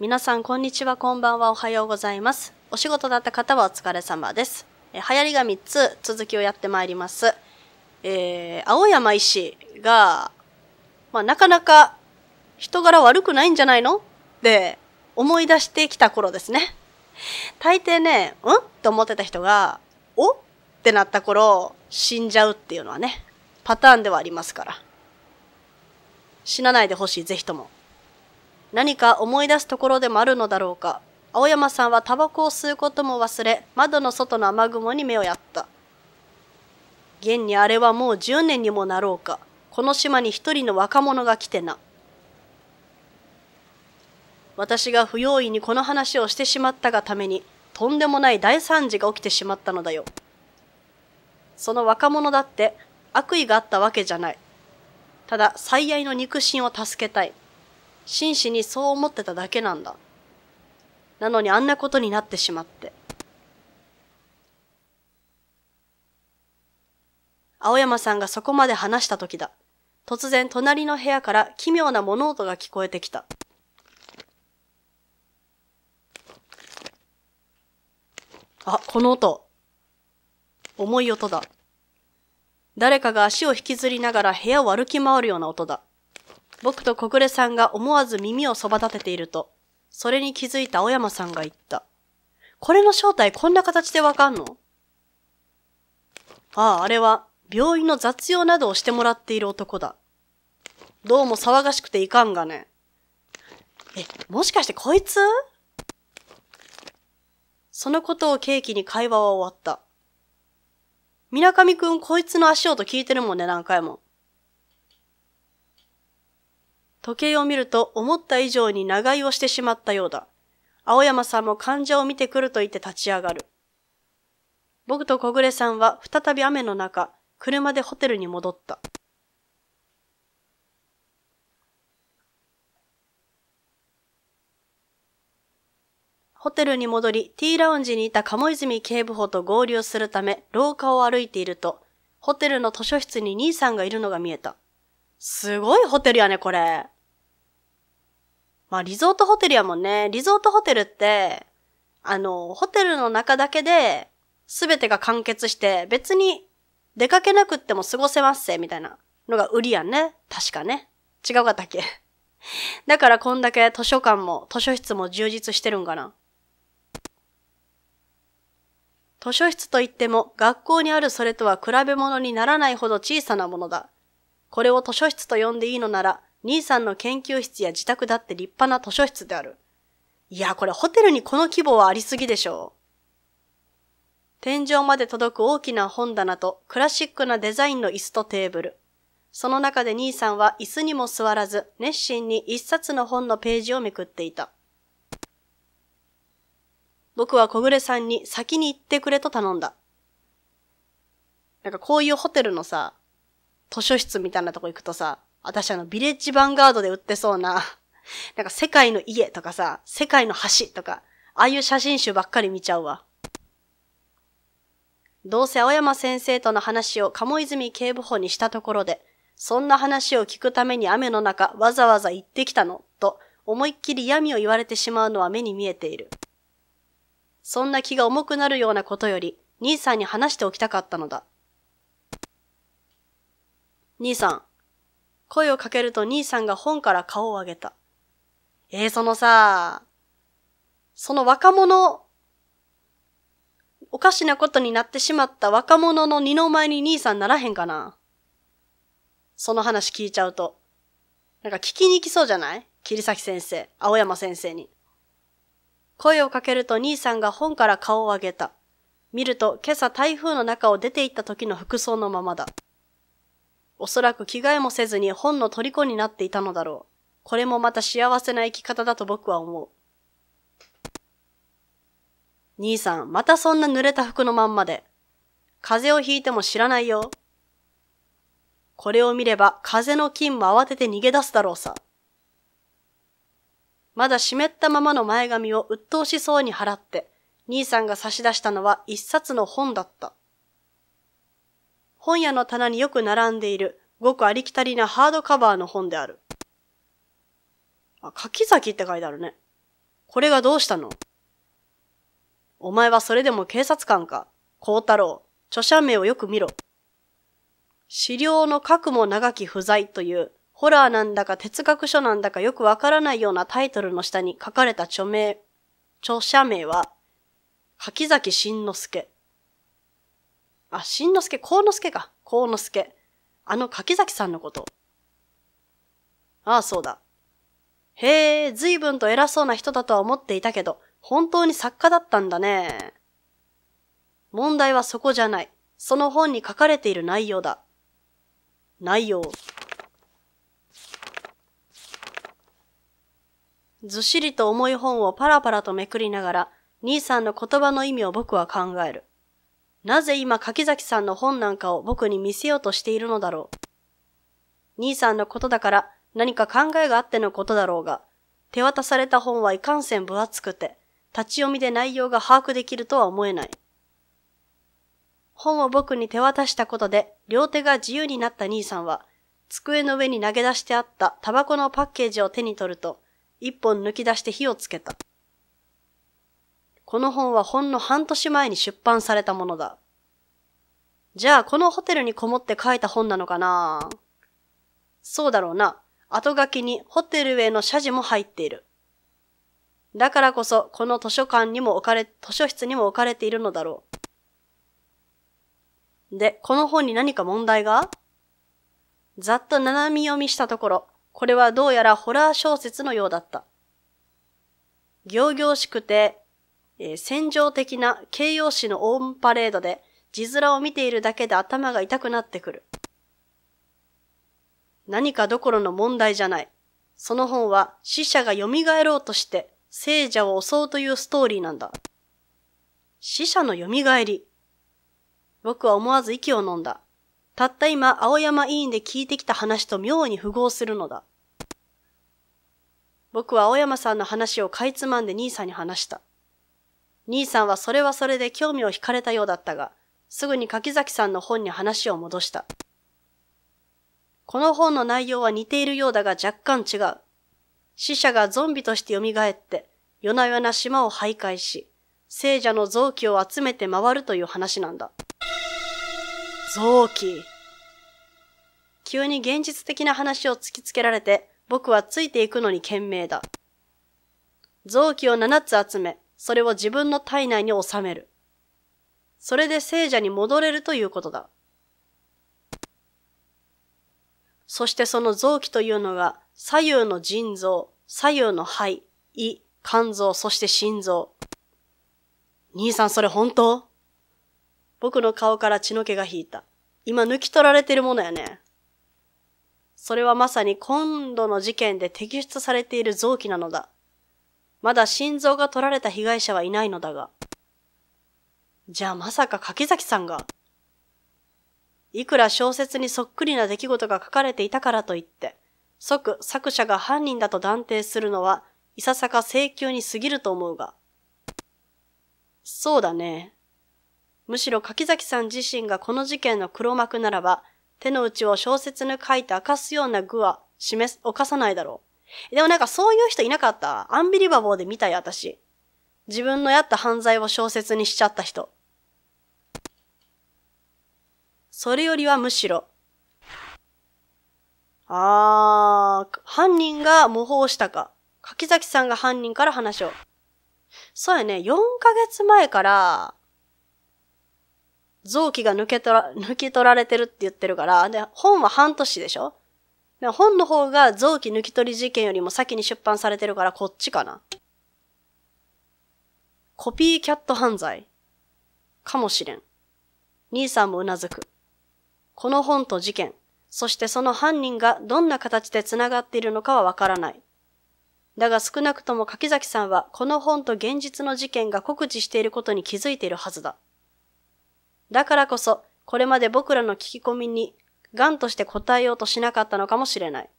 皆さん、こんにちは、こんばんは、おはようございます。お仕事だった方はお疲れ様です。え流行りが3つ、続きをやってまいります。えー、青山医師が、まあ、なかなか人柄悪くないんじゃないのって思い出してきた頃ですね。大抵ね、うんって思ってた人が、おってなった頃、死んじゃうっていうのはね、パターンではありますから。死なないでほしい、ぜひとも。何か思い出すところでもあるのだろうか青山さんはタバコを吸うことも忘れ窓の外の雨雲に目をやった現にあれはもう10年にもなろうかこの島に一人の若者が来てな私が不用意にこの話をしてしまったがためにとんでもない大惨事が起きてしまったのだよその若者だって悪意があったわけじゃないただ最愛の肉親を助けたい真摯にそう思ってただけなんだ。なのにあんなことになってしまって。青山さんがそこまで話した時だ。突然隣の部屋から奇妙な物音が聞こえてきた。あ、この音。重い音だ。誰かが足を引きずりながら部屋を歩き回るような音だ。僕と小暮さんが思わず耳をそば立てていると、それに気づいた小山さんが言った。これの正体こんな形でわかんのああ、あれは、病院の雑用などをしてもらっている男だ。どうも騒がしくていかんがね。え、もしかしてこいつそのことを契機に会話は終わった。みなかみくんこいつの足音聞いてるもんね、何回も。時計を見ると思った以上に長居をしてしまったようだ。青山さんも患者を見てくると言って立ち上がる。僕と小暮さんは再び雨の中、車でホテルに戻った。ホテルに戻り、ティーラウンジにいた鴨泉警部補と合流するため、廊下を歩いていると、ホテルの図書室に兄さんがいるのが見えた。すごいホテルやね、これ。まあ、リゾートホテルやもんね。リゾートホテルって、あの、ホテルの中だけで、すべてが完結して、別に出かけなくっても過ごせますせ、みたいなのが売りやんね。確かね。違うかったっけ だからこんだけ図書館も、図書室も充実してるんかな。図書室といっても、学校にあるそれとは比べ物にならないほど小さなものだ。これを図書室と呼んでいいのなら、兄さんの研究室や自宅だって立派な図書室である。いや、これホテルにこの規模はありすぎでしょう。天井まで届く大きな本棚とクラシックなデザインの椅子とテーブル。その中で兄さんは椅子にも座らず、熱心に一冊の本のページをめくっていた。僕は小暮さんに先に行ってくれと頼んだ。なんかこういうホテルのさ、図書室みたいなとこ行くとさ、私あの、ビレッジヴァンガードで売ってそうな、なんか世界の家とかさ、世界の橋とか、ああいう写真集ばっかり見ちゃうわ。どうせ青山先生との話を鴨泉警部補にしたところで、そんな話を聞くために雨の中わざわざ行ってきたの、と思いっきり闇を言われてしまうのは目に見えている。そんな気が重くなるようなことより、兄さんに話しておきたかったのだ。兄さん、声をかけると兄さんが本から顔を上げた。ええー、そのさ、その若者、おかしなことになってしまった若者の二の前に兄さんならへんかなその話聞いちゃうと。なんか聞きに行きそうじゃない桐崎先生、青山先生に。声をかけると兄さんが本から顔を上げた。見ると今朝台風の中を出て行った時の服装のままだ。おそらく着替えもせずに本の虜になっていたのだろう。これもまた幸せな生き方だと僕は思う。兄さん、またそんな濡れた服のまんまで。風邪をひいても知らないよ。これを見れば風の菌も慌てて逃げ出すだろうさ。まだ湿ったままの前髪を鬱陶しそうに払って、兄さんが差し出したのは一冊の本だった。本屋の棚によく並んでいる、ごくありきたりなハードカバーの本である。あ、柿崎って書いてあるね。これがどうしたのお前はそれでも警察官か。孝太郎、著者名をよく見ろ。資料の核も長き不在という、ホラーなんだか哲学書なんだかよくわからないようなタイトルの下に書かれた著名、著者名は、柿崎慎之介。あ、しんのすけ、こうのすけか。こうのすけ。あの柿崎さんのこと。ああ、そうだ。へえ、随分と偉そうな人だとは思っていたけど、本当に作家だったんだね。問題はそこじゃない。その本に書かれている内容だ。内容。ずっしりと重い本をパラパラとめくりながら、兄さんの言葉の意味を僕は考える。なぜ今柿崎さんの本なんかを僕に見せようとしているのだろう。兄さんのことだから何か考えがあってのことだろうが、手渡された本はいかんせん分厚くて、立ち読みで内容が把握できるとは思えない。本を僕に手渡したことで両手が自由になった兄さんは、机の上に投げ出してあったタバコのパッケージを手に取ると、一本抜き出して火をつけた。この本はほんの半年前に出版されたものだ。じゃあ、このホテルにこもって書いた本なのかなそうだろうな。後書きにホテルへの謝辞も入っている。だからこそ、この図書館にも置かれ、図書室にも置かれているのだろう。で、この本に何か問題がざっと斜め読みしたところ、これはどうやらホラー小説のようだった。行々しくてえー、戦場的な形容詞のオンパレードで、字面を見ているだけで頭が痛くなってくる。何かどころの問題じゃない。その本は死者が蘇ろうとして聖者を襲うというストーリーなんだ。死者の蘇り。僕は思わず息を飲んだ。たった今、青山委員で聞いてきた話と妙に符合するのだ。僕は青山さんの話をかいつまんで兄さんに話した。兄さんはそれはそれで興味を惹かれたようだったが、すぐに柿崎さんの本に話を戻した。この本の内容は似ているようだが若干違う。死者がゾンビとして蘇って、夜な夜な島を徘徊し、聖者の臓器を集めて回るという話なんだ。臓器。急に現実的な話を突きつけられて、僕はついていくのに懸命だ。臓器を7つ集め、それを自分の体内に収める。それで聖者に戻れるということだ。そしてその臓器というのが左右の腎臓、左右の肺、胃、肝臓、そして心臓。兄さんそれ本当僕の顔から血の毛が引いた。今抜き取られてるものやね。それはまさに今度の事件で摘出されている臓器なのだ。まだ心臓が取られた被害者はいないのだが。じゃあまさか柿崎さんが。いくら小説にそっくりな出来事が書かれていたからといって、即作者が犯人だと断定するのは、いささか請求に過ぎると思うが。そうだね。むしろ柿崎さん自身がこの事件の黒幕ならば、手の内を小説に書いて明かすような具は示す、犯さないだろう。でもなんかそういう人いなかった。アンビリバボーで見たよ、私。自分のやった犯罪を小説にしちゃった人。それよりはむしろ。あー、犯人が模倣したか。柿崎さんが犯人から話を。そうやね、4ヶ月前から、臓器が抜け取ら、抜き取られてるって言ってるから、で、本は半年でしょ本の方が臓器抜き取り事件よりも先に出版されてるからこっちかな。コピーキャット犯罪。かもしれん。兄さんもうなずく。この本と事件、そしてその犯人がどんな形で繋がっているのかはわからない。だが少なくとも柿崎さんはこの本と現実の事件が酷似していることに気づいているはずだ。だからこそ、これまで僕らの聞き込みに癌として答えようとしなかったのかもしれない。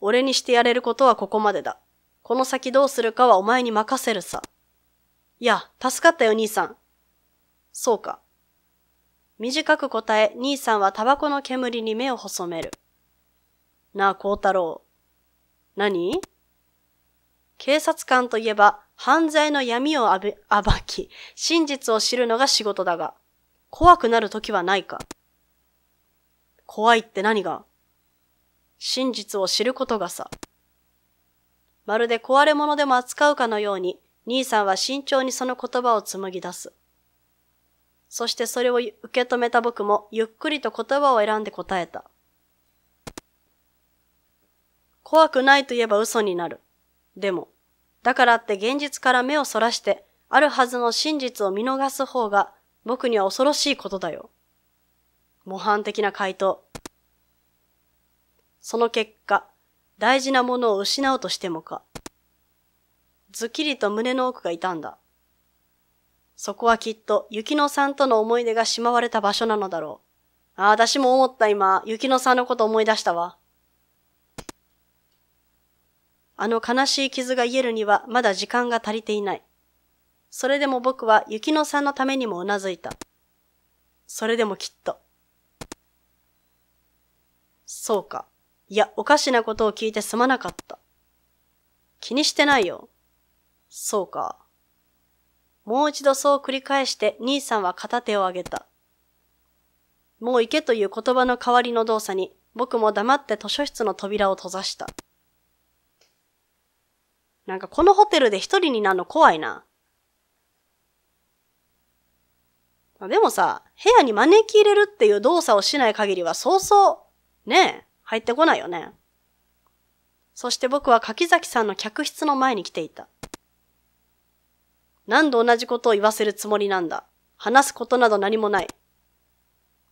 俺にしてやれることはここまでだ。この先どうするかはお前に任せるさ。いや、助かったよ兄さん。そうか。短く答え、兄さんはタバコの煙に目を細める。なあ、孝太郎。何警察官といえば、犯罪の闇を暴き、真実を知るのが仕事だが、怖くなる時はないか怖いって何が真実を知ることがさ。まるで壊れ物でも扱うかのように、兄さんは慎重にその言葉を紡ぎ出す。そしてそれを受け止めた僕もゆっくりと言葉を選んで答えた。怖くないと言えば嘘になる。でも、だからって現実から目をそらして、あるはずの真実を見逃す方が僕には恐ろしいことだよ。模範的な回答。その結果、大事なものを失うとしてもか。ずっきりと胸の奥がいたんだ。そこはきっと、雪乃さんとの思い出がしまわれた場所なのだろう。ああ、私も思った今、雪乃さんのこと思い出したわ。あの悲しい傷が癒えるにはまだ時間が足りていない。それでも僕は雪乃さんのためにもうなずいた。それでもきっと。そうか。いや、おかしなことを聞いてすまなかった。気にしてないよ。そうか。もう一度そう繰り返して兄さんは片手を上げた。もう行けという言葉の代わりの動作に僕も黙って図書室の扉を閉ざした。なんかこのホテルで一人になるの怖いな。まあ、でもさ、部屋に招き入れるっていう動作をしない限りはそうそう、ねえ、入ってこないよね。そして僕は柿崎さんの客室の前に来ていた。何度同じことを言わせるつもりなんだ。話すことなど何もない。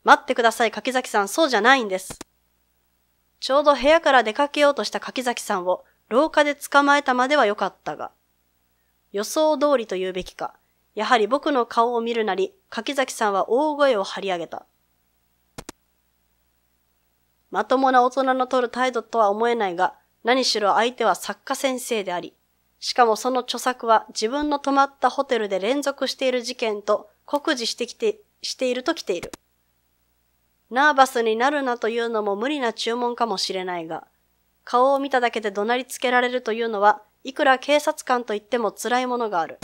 待ってください、柿崎さん、そうじゃないんです。ちょうど部屋から出かけようとした柿崎さんを廊下で捕まえたまではよかったが、予想通りと言うべきか、やはり僕の顔を見るなり、柿崎さんは大声を張り上げた。まともな大人の取る態度とは思えないが、何しろ相手は作家先生であり、しかもその著作は自分の泊まったホテルで連続している事件と酷似してきて、していると来ている。ナーバスになるなというのも無理な注文かもしれないが、顔を見ただけで怒鳴りつけられるというのは、いくら警察官と言っても辛いものがある。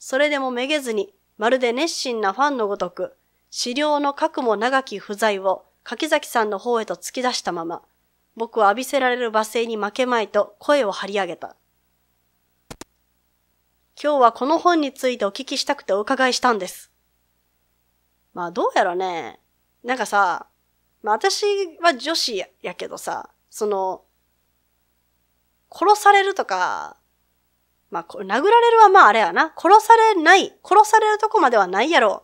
それでもめげずに、まるで熱心なファンのごとく、資料の核も長き不在を柿崎さんの方へと突き出したまま、僕は浴びせられる罵声に負けまいと声を張り上げた。今日はこの本についてお聞きしたくてお伺いしたんです。まあどうやらね、なんかさ、まあ私は女子やけどさ、その、殺されるとか、まあ、殴られるはまああれやな。殺されない。殺されるとこまではないやろ。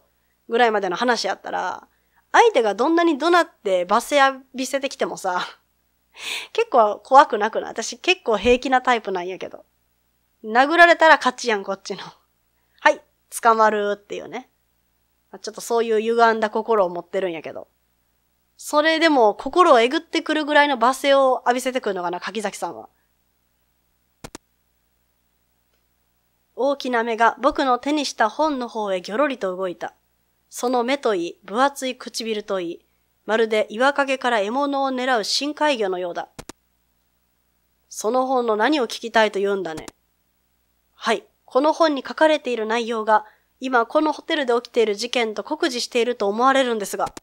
ぐらいまでの話やったら、相手がどんなに怒鳴って罵声浴びせてきてもさ、結構怖くなくない私結構平気なタイプなんやけど。殴られたら勝ちやん、こっちの。はい、捕まるっていうね。ちょっとそういう歪んだ心を持ってるんやけど。それでも心をえぐってくるぐらいの罵声を浴びせてくるのかな、柿崎さんは。大きな目が僕の手にした本の方へぎょろりと動いた。その目といい、分厚い唇といい、まるで岩陰から獲物を狙う深海魚のようだ。その本の何を聞きたいと言うんだね。はい。この本に書かれている内容が、今このホテルで起きている事件と酷似していると思われるんですが。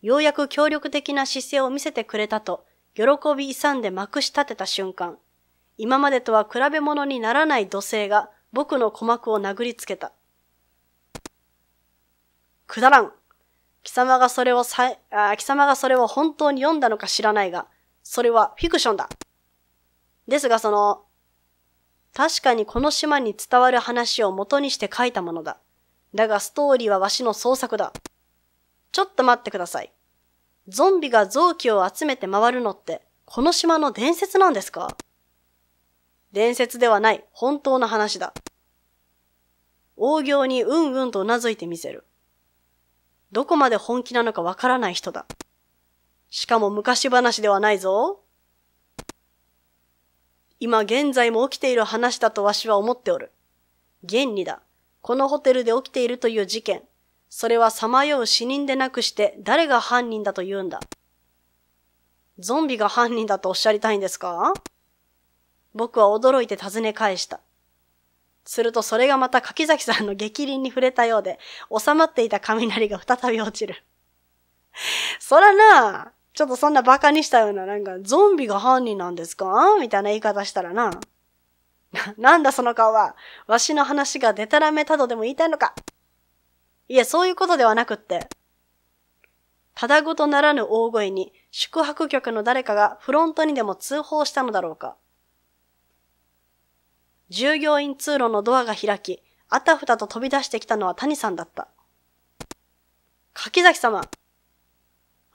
ようやく協力的な姿勢を見せてくれたと、喜び勇んでまくし立てた瞬間、今までとは比べ物にならない土星が僕の鼓膜を殴りつけた。くだらん。貴様がそれをさあ、貴様がそれを本当に読んだのか知らないが、それはフィクションだ。ですがその、確かにこの島に伝わる話を元にして書いたものだ。だがストーリーはわしの創作だ。ちょっと待ってください。ゾンビが臓器を集めて回るのって、この島の伝説なんですか伝説ではない本当の話だ。大行にうんうんと頷いてみせる。どこまで本気なのかわからない人だ。しかも昔話ではないぞ。今現在も起きている話だとわしは思っておる。現にだ。このホテルで起きているという事件。それはさまよう死人でなくして誰が犯人だと言うんだ。ゾンビが犯人だとおっしゃりたいんですか僕は驚いて尋ね返した。するとそれがまた柿崎さんの激鱗に触れたようで、収まっていた雷が再び落ちる。そらなちょっとそんな馬鹿にしたような、なんか、ゾンビが犯人なんですかみたいな言い方したらな。な、なんだその顔は。わしの話がデタラメたどでも言いたいのか。いえ、そういうことではなくって。ただごとならぬ大声に、宿泊局の誰かがフロントにでも通報したのだろうか。従業員通路のドアが開き、あたふたと飛び出してきたのは谷さんだった。柿崎様。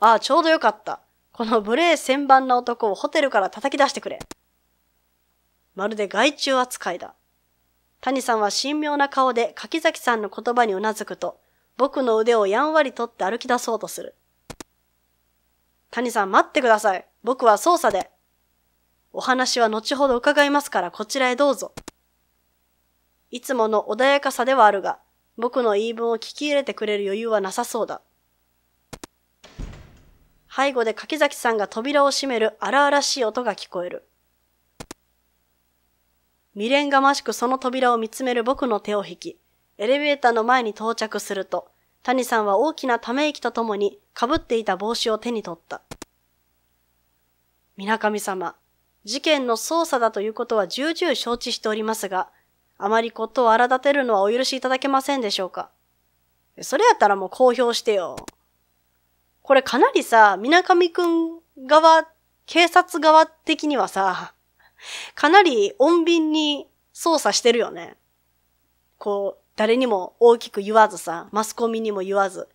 ああ、ちょうどよかった。この無礼千番な男をホテルから叩き出してくれ。まるで害虫扱いだ。谷さんは神妙な顔で柿崎さんの言葉にうなずくと、僕の腕をやんわり取って歩き出そうとする。谷さん待ってください。僕は捜査で。お話は後ほど伺いますからこちらへどうぞ。いつもの穏やかさではあるが、僕の言い分を聞き入れてくれる余裕はなさそうだ。背後で柿崎さんが扉を閉める荒々しい音が聞こえる。未練がましくその扉を見つめる僕の手を引き、エレベーターの前に到着すると、谷さんは大きなため息とともに、かぶっていた帽子を手に取った。水上様、事件の捜査だということは重々承知しておりますが、あまりことを荒立てるのはお許しいただけませんでしょうか。それやったらもう公表してよ。これかなりさ、みなかみくん側、警察側的にはさ、かなり穏便に捜査してるよね。こう、誰にも大きく言わずさ、マスコミにも言わず。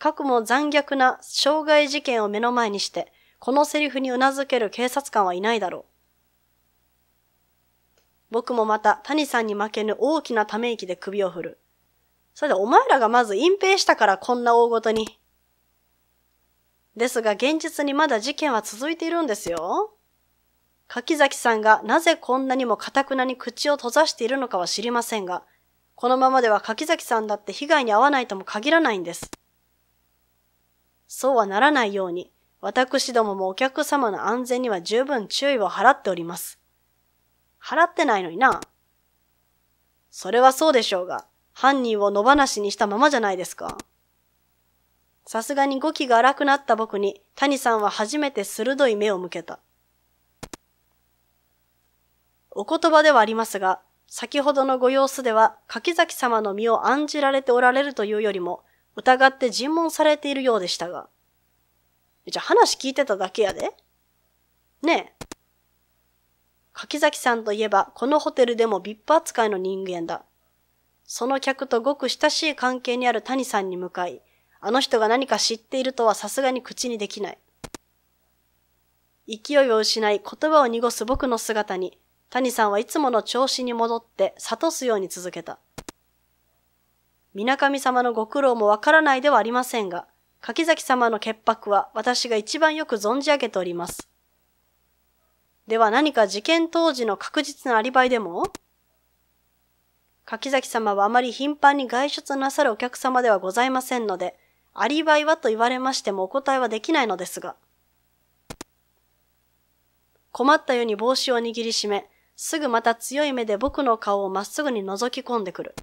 過去も残虐な傷害事件を目の前にして、このセリフに頷ける警察官はいないだろう。僕もまた谷さんに負けぬ大きなため息で首を振る。それでお前らがまず隠蔽したからこんな大ごとに。ですが現実にまだ事件は続いているんですよ。柿崎さんがなぜこんなにも堅くなに口を閉ざしているのかは知りませんが、このままでは柿崎さんだって被害に遭わないとも限らないんです。そうはならないように、私どももお客様の安全には十分注意を払っております。払ってないのにな。それはそうでしょうが、犯人を野放しにしたままじゃないですか。さすがに語気が荒くなった僕に、谷さんは初めて鋭い目を向けた。お言葉ではありますが、先ほどのご様子では、柿崎様の身を案じられておられるというよりも、疑って尋問されているようでしたが。じゃあ話聞いてただけやで。ねえ。柿崎さんといえば、このホテルでも VIP 扱いの人間だ。その客とごく親しい関係にある谷さんに向かい、あの人が何か知っているとはさすがに口にできない。勢いを失い言葉を濁す僕の姿に、谷さんはいつもの調子に戻って諭すように続けた。皆神様のご苦労もわからないではありませんが、柿崎様の潔白は私が一番よく存じ上げております。では何か事件当時の確実なアリバイでも柿崎様はあまり頻繁に外出なさるお客様ではございませんので、アリバイはと言われましてもお答えはできないのですが。困ったように帽子を握りしめ、すぐまた強い目で僕の顔をまっすぐに覗き込んでくる。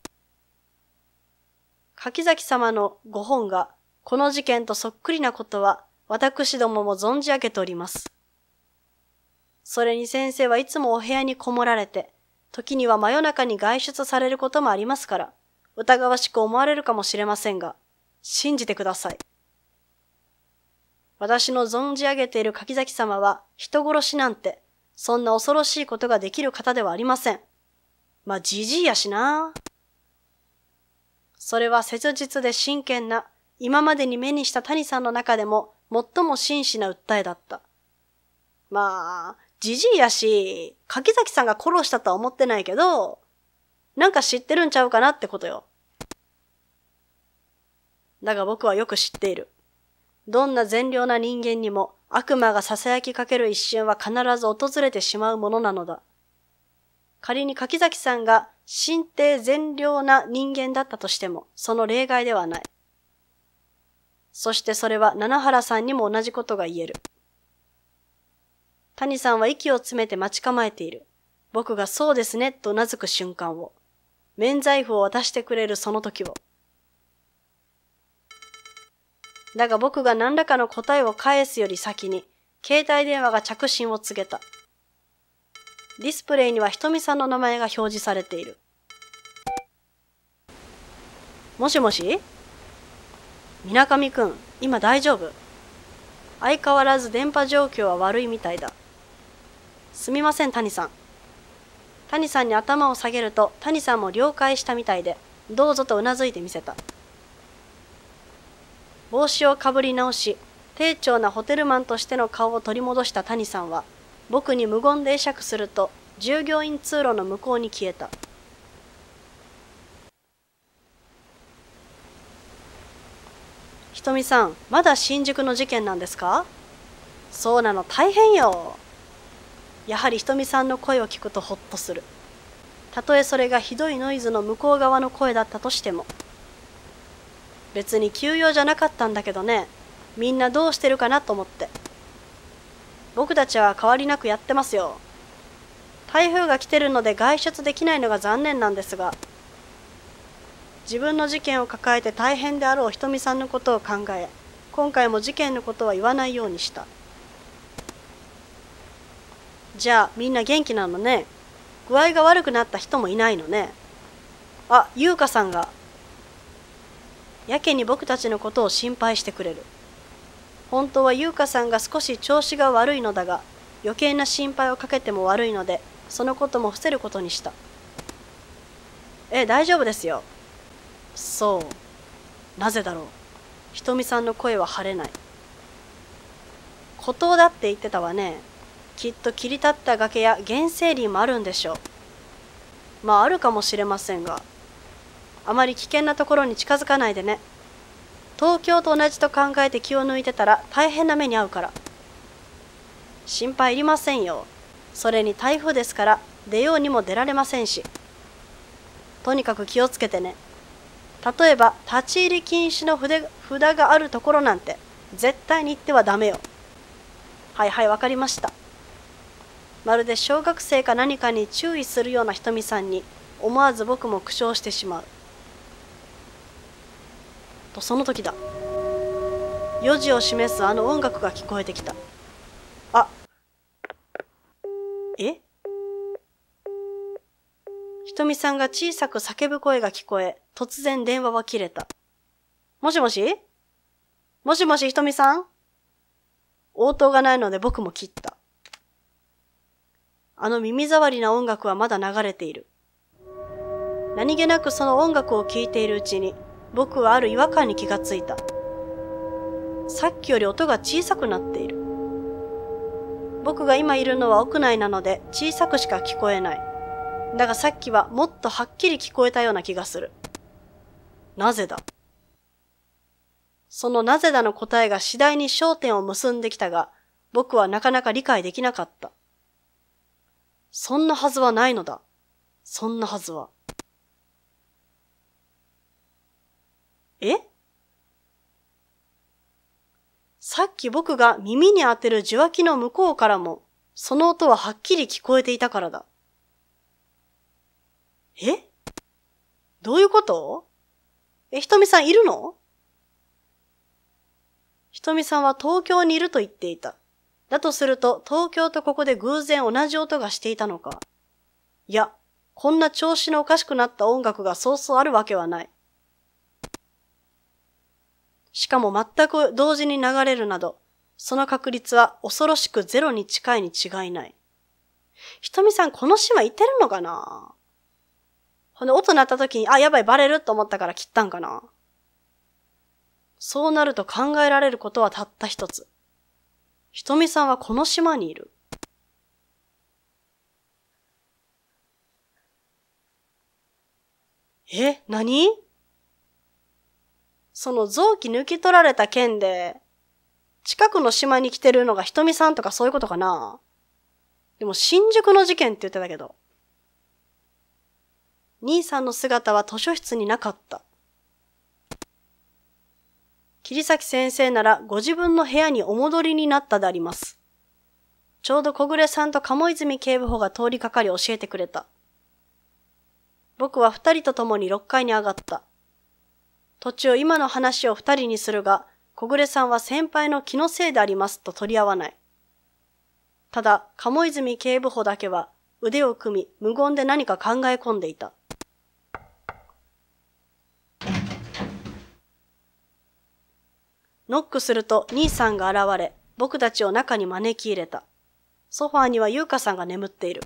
柿崎様のご本がこの事件とそっくりなことは、私どもも存じ上げております。それに先生はいつもお部屋にこもられて、時には真夜中に外出されることもありますから、疑わしく思われるかもしれませんが、信じてください。私の存じ上げている柿崎様は人殺しなんて、そんな恐ろしいことができる方ではありません。まあ、じじいやしな。それは切実で真剣な今までに目にした谷さんの中でも最も真摯な訴えだった。まあ、じじいやし、柿崎さんが殺したとは思ってないけど、なんか知ってるんちゃうかなってことよ。だが僕はよく知っている。どんな善良な人間にも悪魔が囁きかける一瞬は必ず訪れてしまうものなのだ。仮に柿崎さんが神帝善良な人間だったとしても、その例外ではない。そしてそれは七原さんにも同じことが言える。谷さんは息を詰めて待ち構えている。僕がそうですね、と頷く瞬間を。免罪符を渡してくれるその時を。だが僕が何らかの答えを返すより先に、携帯電話が着信を告げた。ディスプレイにはひとみさんの名前が表示されている。もしもしみなかみくん、今大丈夫相変わらず電波状況は悪いみたいだ。すみません、谷さん。谷さんに頭を下げると、谷さんも了解したみたいで、どうぞとうなずいてみせた。帽子をかぶり直し、丁重なホテルマンとしての顔を取り戻した谷さんは、僕に無言で会釈すると、従業員通路の向こうに消えた。とみさんまだ新宿の事件なんですかそうなの大変よやはりひとみさんの声を聞くとホッとするたとえそれがひどいノイズの向こう側の声だったとしても別に急用じゃなかったんだけどねみんなどうしてるかなと思って僕たちは変わりなくやってますよ台風が来てるので外出できないのが残念なんですが自分の事件を抱えて大変であろうひとみさんのことを考え今回も事件のことは言わないようにしたじゃあみんな元気なのね具合が悪くなった人もいないのねあ優香さんがやけに僕たちのことを心配してくれる本当は優香さんが少し調子が悪いのだが余計な心配をかけても悪いのでそのことも伏せることにしたえ大丈夫ですよそうなぜだろうひとみさんの声は晴れない孤島だって言ってたわねきっと切り立った崖や原生林もあるんでしょうまああるかもしれませんがあまり危険なところに近づかないでね東京と同じと考えて気を抜いてたら大変な目に遭うから心配いりませんよそれに台風ですから出ようにも出られませんしとにかく気をつけてね例えば立ち入り禁止の筆札があるところなんて絶対に行ってはダメよはいはい分かりましたまるで小学生か何かに注意するようなひとみさんに思わず僕も苦笑してしまうとその時だ4時を示すあの音楽が聞こえてきたあえひとみさんが小さく叫ぶ声が聞こえ突然電話は切れた。もしもしもしもしひとみさん応答がないので僕も切った。あの耳障りな音楽はまだ流れている。何気なくその音楽を聴いているうちに、僕はある違和感に気がついた。さっきより音が小さくなっている。僕が今いるのは屋内なので小さくしか聞こえない。だがさっきはもっとはっきり聞こえたような気がする。なぜだ。そのなぜだの答えが次第に焦点を結んできたが、僕はなかなか理解できなかった。そんなはずはないのだ。そんなはずは。えさっき僕が耳に当てる受話器の向こうからも、その音ははっきり聞こえていたからだ。えどういうことえ、ひとみさんいるのひとみさんは東京にいると言っていた。だとすると、東京とここで偶然同じ音がしていたのか。いや、こんな調子のおかしくなった音楽がそうそうあるわけはない。しかも全く同時に流れるなど、その確率は恐ろしくゼロに近いに違いない。ひとみさんこの島いてるのかなほんで、音鳴った時に、あ、やばい、バレると思ったから切ったんかな。そうなると考えられることはたった一つ。ひとみさんはこの島にいる。え、何その臓器抜き取られた件で、近くの島に来てるのがひとみさんとかそういうことかなでも新宿の事件って言ってたけど。兄さんの姿は図書室になかった。桐崎先生ならご自分の部屋にお戻りになったであります。ちょうど小暮さんと鴨泉警部補が通りかかり教えてくれた。僕は二人と共に六階に上がった。途中今の話を二人にするが、小暮さんは先輩の気のせいでありますと取り合わない。ただ、鴨泉警部補だけは腕を組み無言で何か考え込んでいた。ノックすると兄さんが現れ、僕たちを中に招き入れた。ソファーには優香さんが眠っている。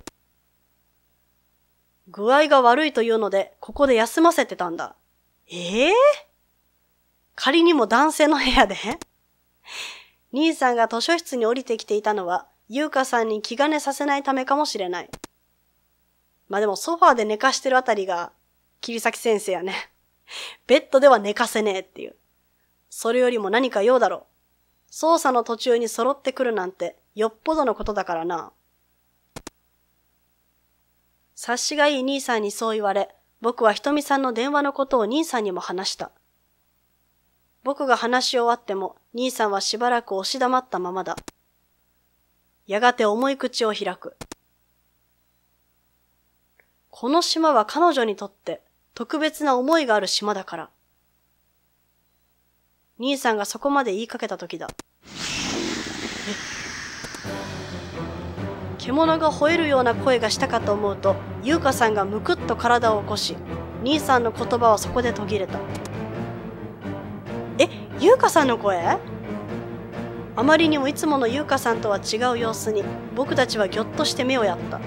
具合が悪いというので、ここで休ませてたんだ。ええー、仮にも男性の部屋で兄さんが図書室に降りてきていたのは、優香さんに気兼ねさせないためかもしれない。まあでもソファーで寝かしてるあたりが、桐崎先生やね。ベッドでは寝かせねえっていう。それよりも何か用だろう。捜査の途中に揃ってくるなんて、よっぽどのことだからな。察しがいい兄さんにそう言われ、僕はひとみさんの電話のことを兄さんにも話した。僕が話し終わっても、兄さんはしばらく押し黙ったままだ。やがて重い口を開く。この島は彼女にとって特別な思いがある島だから。兄さんがそこまで言いかけた時だ。獣が吠えるような声がしたかと思うと、優香さんがむくっと体を起こし、兄さんの言葉はそこで途切れた。え、優香さんの声あまりにもいつもの優香さんとは違う様子に、僕たちはぎょっとして目をやった。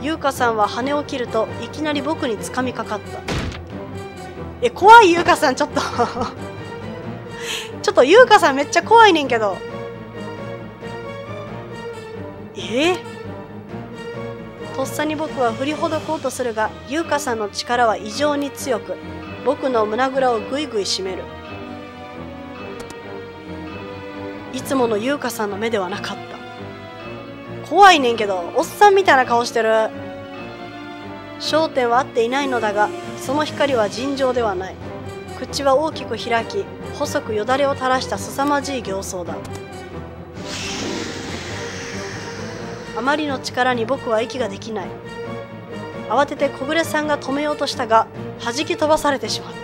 優香さんは羽を切るといきなり僕につかみかかった。え怖い優香さんちょっと ちょっと優香さんめっちゃ怖いねんけどえとっさに僕は振りほどこうとするが優香さんの力は異常に強く僕の胸ぐらをぐいぐい締めるいつもの優香さんの目ではなかった怖いねんけどおっさんみたいな顔してる焦点は合っていないのだがその光は尋常ではない口は大きく開き細くよだれを垂らした凄まじい形相だあまりの力に僕は息ができない慌てて小暮さんが止めようとしたが弾き飛ばされてしまっ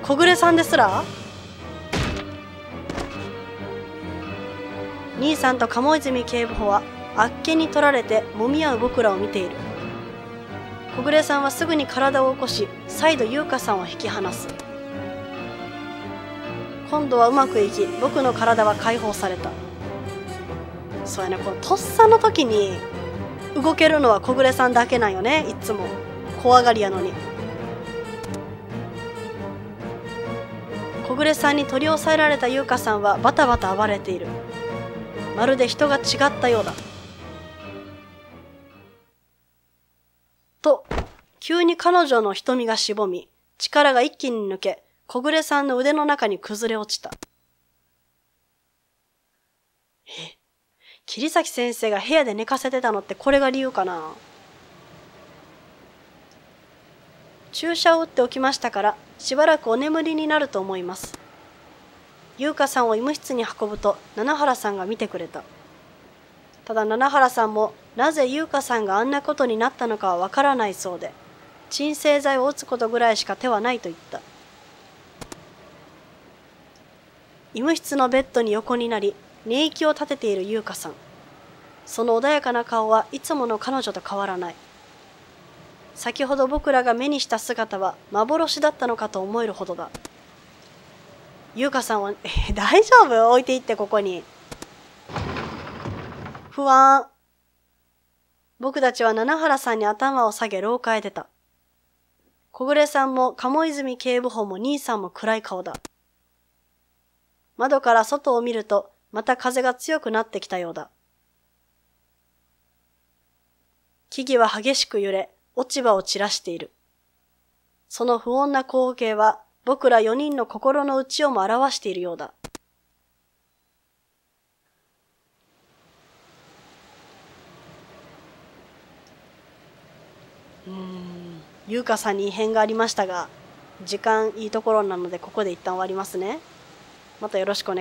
た小暮さんですら兄さんと鴨泉警部補はあっけに取られてもみ合う僕らを見ている小暮さんはすぐに体を起こし再度優香さんを引き離す今度はうまくいき僕の体は解放されたそうやねこのとっさの時に動けるのは小暮さんだけなんよねいつも怖がりやのに小暮さんに取り押さえられた優香さんはバタバタ暴れているまるで人が違ったようだ急に彼女の瞳がしぼみ、力が一気に抜け、小暮さんの腕の中に崩れ落ちた。え桐崎先生が部屋で寝かせてたのってこれが理由かな注射を打っておきましたから、しばらくお眠りになると思います。優香さんを医務室に運ぶと、七原さんが見てくれた。ただ七原さんも、なぜ優香さんがあんなことになったのかはわからないそうで。鎮静剤を打つことぐらいしか手はないと言った。医務室のベッドに横になり、寝息を立てている優香さん。その穏やかな顔はいつもの彼女と変わらない。先ほど僕らが目にした姿は幻だったのかと思えるほどだ。優香さんは、え、大丈夫置いていってここに。不安。僕たちは七原さんに頭を下げ廊下へ出た。小暮さんも鴨泉警部補も兄さんも暗い顔だ。窓から外を見ると、また風が強くなってきたようだ。木々は激しく揺れ、落ち葉を散らしている。その不穏な光景は、僕ら四人の心の内をも表しているようだ。優香さんに異変がありましたが時間いいところなのでここで一旦終わりますねまたよろしくお願いします